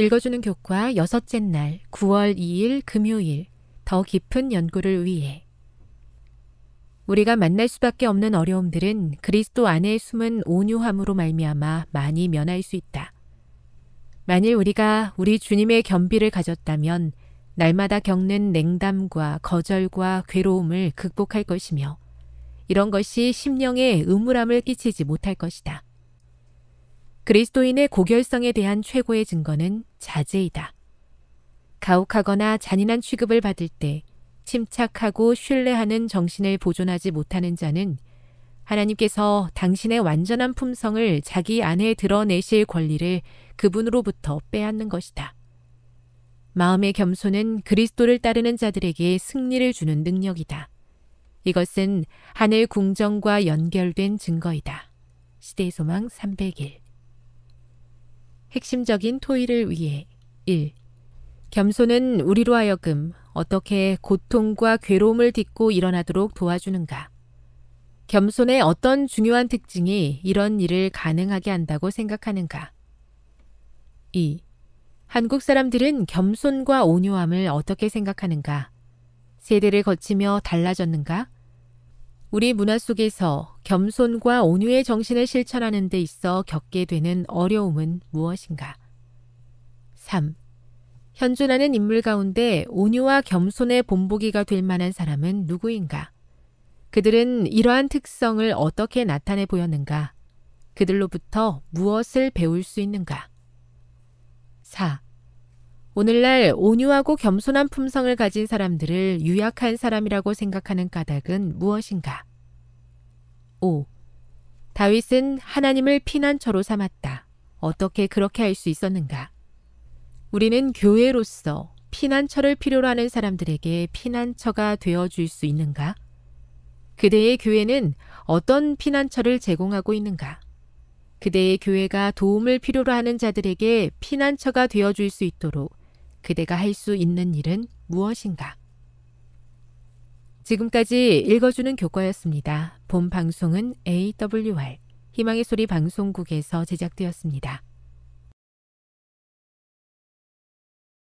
읽어주는 교과 여섯째 날 9월 2일 금요일 더 깊은 연구를 위해 우리가 만날 수밖에 없는 어려움들은 그리스도 안에 숨은 온유함으로 말미암아 많이 면할 수 있다. 만일 우리가 우리 주님의 겸비를 가졌다면 날마다 겪는 냉담과 거절과 괴로움을 극복할 것이며 이런 것이 심령에 음울함을 끼치지 못할 것이다. 그리스도인의 고결성에 대한 최고의 증거는 자제이다. 가혹하거나 잔인한 취급을 받을 때 침착하고 신뢰하는 정신을 보존하지 못하는 자는 하나님께서 당신의 완전한 품성을 자기 안에 드러내실 권리를 그분으로부터 빼앗는 것이다. 마음의 겸손은 그리스도를 따르는 자들에게 승리를 주는 능력이다. 이것은 하늘 궁정과 연결된 증거이다. 시대의 소망 301 핵심적인 토의를 위해 1. 겸손은 우리로 하여금 어떻게 고통과 괴로움을 딛고 일어나도록 도와주는가? 겸손의 어떤 중요한 특징이 이런 일을 가능하게 한다고 생각하는가? 2. 한국 사람들은 겸손과 온유함을 어떻게 생각하는가? 세대를 거치며 달라졌는가? 우리 문화 속에서 겸손과 온유의 정신을 실천하는 데 있어 겪게 되는 어려움은 무엇인가? 3. 현존하는 인물 가운데 온유와 겸손의 본보기가 될 만한 사람은 누구인가? 그들은 이러한 특성을 어떻게 나타내 보였는가? 그들로부터 무엇을 배울 수 있는가? 4. 오늘날 온유하고 겸손한 품성을 가진 사람들을 유약한 사람이라고 생각하는 까닭은 무엇인가? 5. 다윗은 하나님을 피난처로 삼았다. 어떻게 그렇게 할 수 있었는가? 우리는 교회로서 피난처를 필요로 하는 사람들에게 피난처가 되어 줄 수 있는가? 그대의 교회는 어떤 피난처를 제공하고 있는가? 그대의 교회가 도움을 필요로 하는 자들에게 피난처가 되어 줄 수 있도록 그대가 할 수 있는 일은 무엇인가? 지금까지 읽어주는 교과였습니다. 본 방송은 AWR 희망의 소리 방송국에서 제작되었습니다.